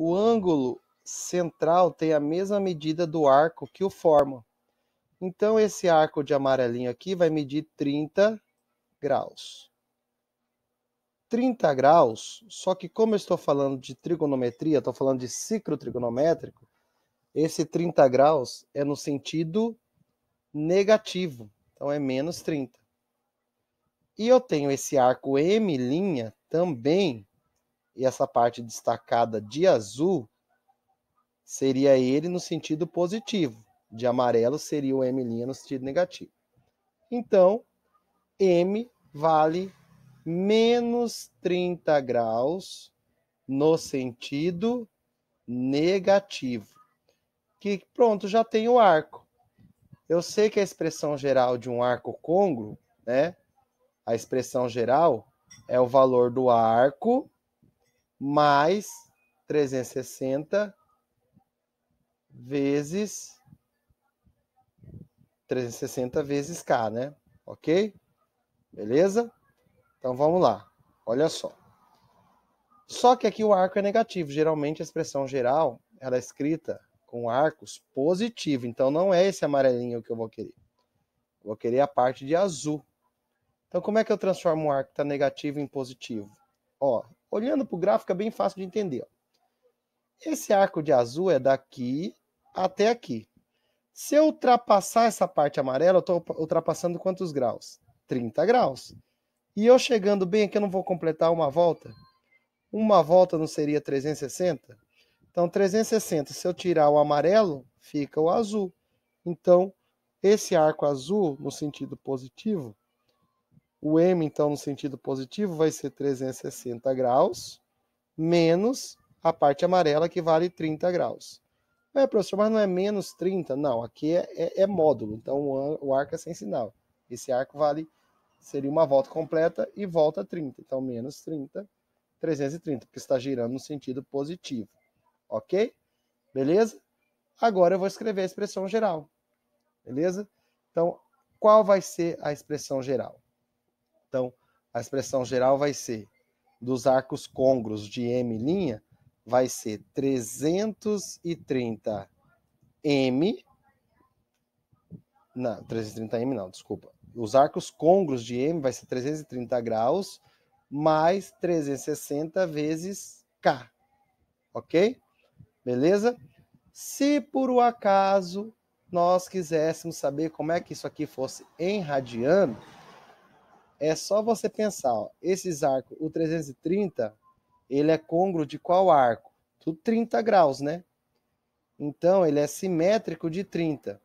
O ângulo central tem a mesma medida do arco que o forma. Então, esse arco de amarelinho aqui vai medir 30 graus. 30 graus, só que como eu estou falando de trigonometria, estou falando de ciclo trigonométrico, esse 30 graus é no sentido negativo, então é menos 30. E eu tenho esse arco M' também e essa parte destacada de azul seria ele no sentido positivo, de amarelo seria o M' no sentido negativo. Então, M vale menos 30 graus no sentido negativo. Que pronto, já tem o arco. Eu sei que a expressão geral de um arco congruo, né? A expressão geral é o valor do arco mais 360 vezes 360 vezes K, né? Ok? Beleza? Então vamos lá. Olha só. Só que aqui o arco é negativo. Geralmente a expressão geral ela é escrita com arcos positivo. Então não é esse amarelinho que eu vou querer. Eu vou querer a parte de azul. Então como é que eu transformo um arco que está negativo em positivo? Ó, Olhando para o gráfico é bem fácil de entender. Esse arco de azul é daqui até aqui. Se eu ultrapassar essa parte amarela, eu estou ultrapassando quantos graus? 30 graus. E eu chegando bem aqui, eu não vou completar uma volta? Uma volta não seria 360? Então, 360, se eu tirar o amarelo, fica o azul. Então, esse arco azul, no sentido positivo, o M, então, no sentido positivo, vai ser 360 graus, menos a parte amarela, que vale 30 graus. É, professor, mas não é menos 30? Não, aqui é, é, é módulo, então o arco é sem sinal. Esse arco vale, seria uma volta completa e volta 30. Então, menos 30, 330, porque está girando no sentido positivo. Ok? Beleza? Agora eu vou escrever a expressão geral. Beleza? Então, qual vai ser a expressão geral? Então, a expressão geral vai ser dos arcos congruos de M linha vai ser 330 M não, 330 M não, desculpa. Os arcos congruos de M vai ser 330 graus mais 360 vezes K. OK? Beleza? Se por um acaso nós quiséssemos saber como é que isso aqui fosse em radiano, é só você pensar, ó, esses arcos, o 330, ele é congro de qual arco? Do 30 graus, né? Então, ele é simétrico de 30.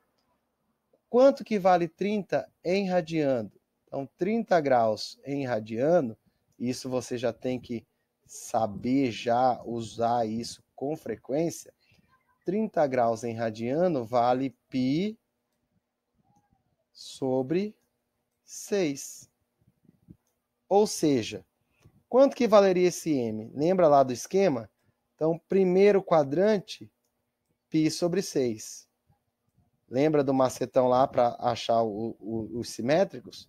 Quanto que vale 30 em radiando? Então, 30 graus em radiando, isso você já tem que saber já usar isso com frequência. 30 graus em radiano vale π sobre 6. Ou seja, quanto que valeria esse M? Lembra lá do esquema? Então, primeiro quadrante, π sobre 6. Lembra do macetão lá para achar o, o, os simétricos?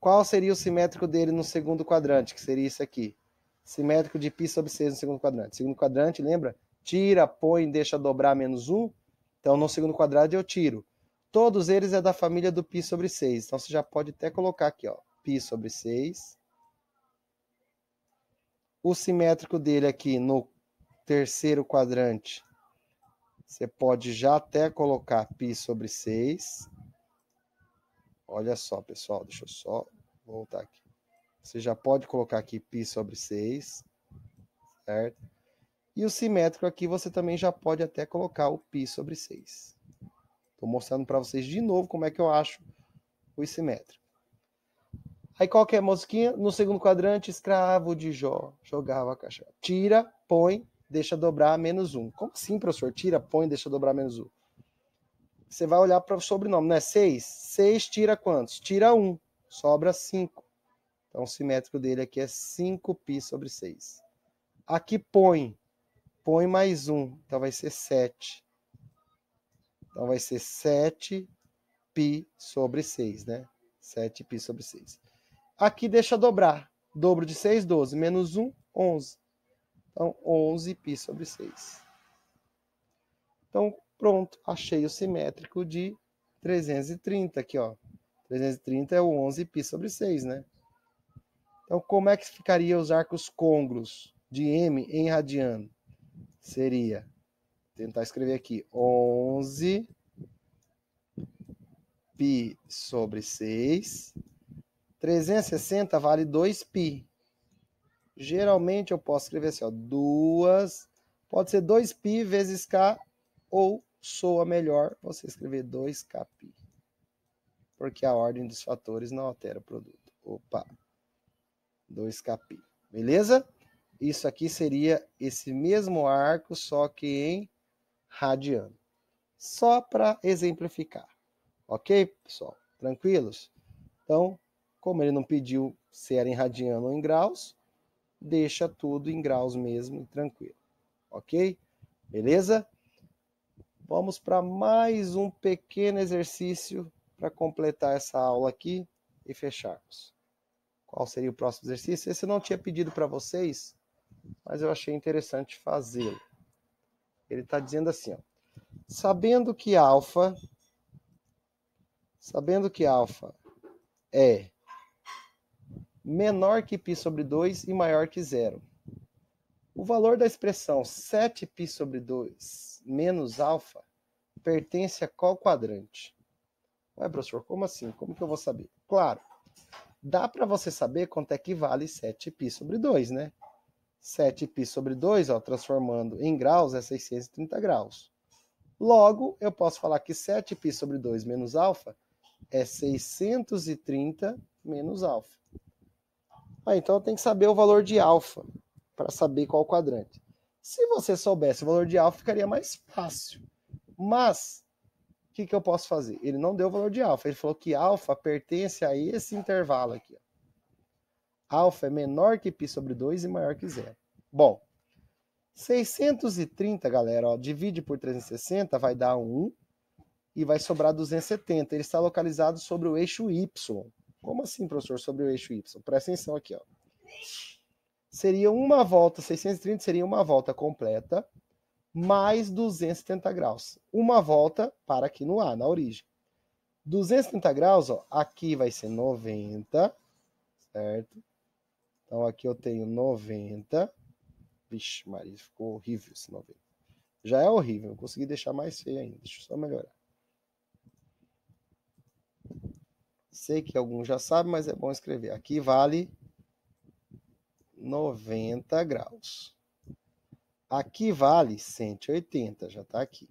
Qual seria o simétrico dele no segundo quadrante, que seria isso aqui? Simétrico de π sobre 6 no segundo quadrante. Segundo quadrante, lembra? Tira, põe, deixa dobrar menos 1. Então, no segundo quadrado eu tiro. Todos eles é da família do π sobre 6. Então, você já pode até colocar aqui, ó, π sobre 6 o simétrico dele aqui no terceiro quadrante, você pode já até colocar π sobre 6. Olha só, pessoal, deixa eu só voltar aqui. Você já pode colocar aqui π sobre 6, certo? E o simétrico aqui você também já pode até colocar o π sobre 6. Estou mostrando para vocês de novo como é que eu acho o simétrico. Aí qualquer é mosquinha, no segundo quadrante, escravo de Jó, jogava a caixa. Tira, põe, deixa dobrar menos um. Como assim, professor? Tira, põe, deixa dobrar menos um. Você vai olhar para o sobrenome, não é seis? Seis tira quantos? Tira um, sobra cinco. Então o simétrico dele aqui é 5π sobre 6. Aqui põe, põe mais um, então vai ser 7. Então vai ser 7π sobre 6, né? 7π sobre 6. Aqui deixa dobrar. Dobro de 6, 12. Menos 1, 11. Então, 11 π sobre 6. Então, pronto. Achei o simétrico de 330 aqui, ó. 330 é o 11 π sobre 6, né? Então, como é que ficaria os arcos côngruos de M em radiano? Seria, vou tentar escrever aqui, 11 π sobre 6 360 vale 2π. Geralmente eu posso escrever assim, ó, duas, pode ser 2π vezes k ou soa melhor você escrever 2kπ. Porque a ordem dos fatores não altera o produto. Opa. 2kπ. Beleza? Isso aqui seria esse mesmo arco, só que em radiano. Só para exemplificar. OK, pessoal? Tranquilos? Então, como ele não pediu se era em radiano ou em graus, deixa tudo em graus mesmo e tranquilo. Ok? Beleza? Vamos para mais um pequeno exercício para completar essa aula aqui e fecharmos. Qual seria o próximo exercício? Esse eu não tinha pedido para vocês, mas eu achei interessante fazê-lo. Ele está dizendo assim, ó, sabendo que alfa, sabendo que alfa é menor que π sobre 2 e maior que zero. O valor da expressão 7π sobre 2 menos alfa pertence a qual quadrante? Ué, professor, como assim? Como que eu vou saber? Claro, dá para você saber quanto é que vale 7π sobre 2, né? 7π sobre 2, ó, transformando em graus, é 630 graus. Logo, eu posso falar que 7π sobre 2 menos alfa é 630 menos alfa. Ah, então tem que saber o valor de alfa para saber qual quadrante. Se você soubesse o valor de alfa, ficaria mais fácil. Mas o que, que eu posso fazer? Ele não deu o valor de alfa. Ele falou que alfa pertence a esse intervalo aqui. Alfa é menor que π sobre 2 e maior que zero. Bom, 630, galera, ó, divide por 360, vai dar 1 e vai sobrar 270. Ele está localizado sobre o eixo Y. Como assim, professor, sobre o eixo Y? Presta atenção aqui, ó. Seria uma volta, 630 seria uma volta completa, mais 270 graus. Uma volta para aqui no A, na origem. 270 graus, ó, aqui vai ser 90, certo? Então aqui eu tenho 90. Vixe, Maria, ficou horrível esse 90. Já é horrível, eu consegui deixar mais feio ainda. Deixa eu só melhorar. Sei que alguns já sabem, mas é bom escrever. Aqui vale 90 graus. Aqui vale 180, já está aqui.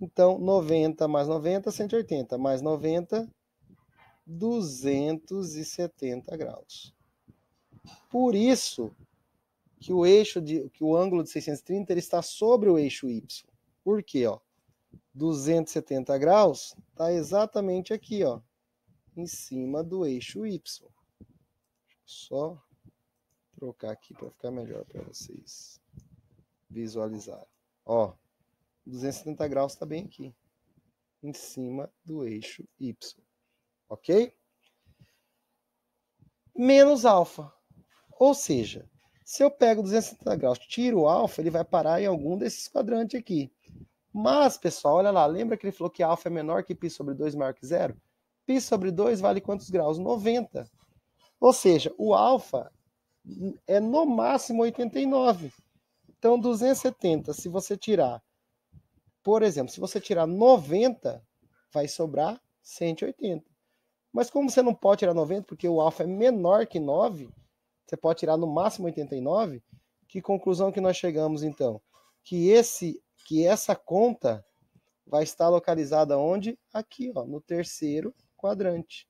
Então, 90 mais 90, 180, mais 90, 270 graus. Por isso que o eixo de que o ângulo de 630 ele está sobre o eixo y. Por quê, ó? 270 graus está exatamente aqui, ó em cima do eixo Y. Só trocar aqui para ficar melhor para vocês visualizar. Ó, 270 graus está bem aqui, em cima do eixo Y. Ok? Menos alfa. Ou seja, se eu pego 270 graus, tiro o alfa, ele vai parar em algum desses quadrantes aqui. Mas, pessoal, olha lá, lembra que ele falou que alfa é menor que π sobre 2 maior que zero? π sobre 2 vale quantos graus? 90. Ou seja, o alfa é no máximo 89. Então, 270, se você tirar, por exemplo, se você tirar 90, vai sobrar 180. Mas como você não pode tirar 90, porque o alfa é menor que 9, você pode tirar no máximo 89, que conclusão que nós chegamos então? Que esse que essa conta vai estar localizada onde? Aqui, ó, no terceiro quadrante.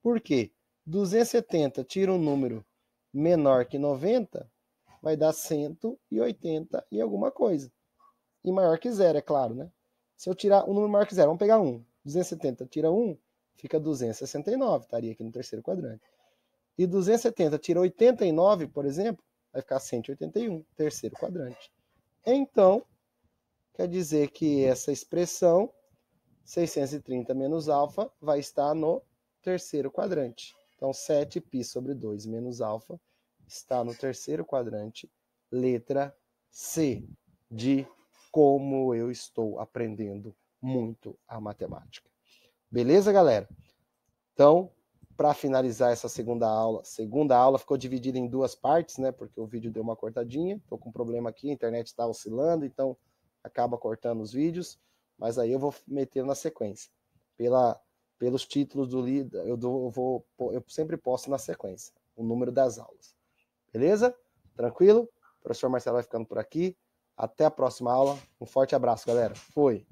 Por quê? 270 tira um número menor que 90, vai dar 180 e alguma coisa. E maior que zero, é claro, né? Se eu tirar um número maior que zero, vamos pegar 1. 270 tira 1, fica 269, estaria aqui no terceiro quadrante. E 270 tira 89, por exemplo, vai ficar 181, terceiro quadrante. Então, quer dizer que essa expressão 630 menos alfa vai estar no terceiro quadrante. Então, 7π sobre 2 menos alfa está no terceiro quadrante, letra C, de como eu estou aprendendo muito a matemática. Beleza, galera? Então, para finalizar essa segunda aula, segunda aula ficou dividida em duas partes, né? Porque o vídeo deu uma cortadinha, estou com um problema aqui, a internet está oscilando, então acaba cortando os vídeos mas aí eu vou meter na sequência. Pela, pelos títulos do líder, eu, dou, eu, vou, eu sempre posto na sequência o número das aulas. Beleza? Tranquilo? O professor Marcelo vai ficando por aqui. Até a próxima aula. Um forte abraço, galera. Fui!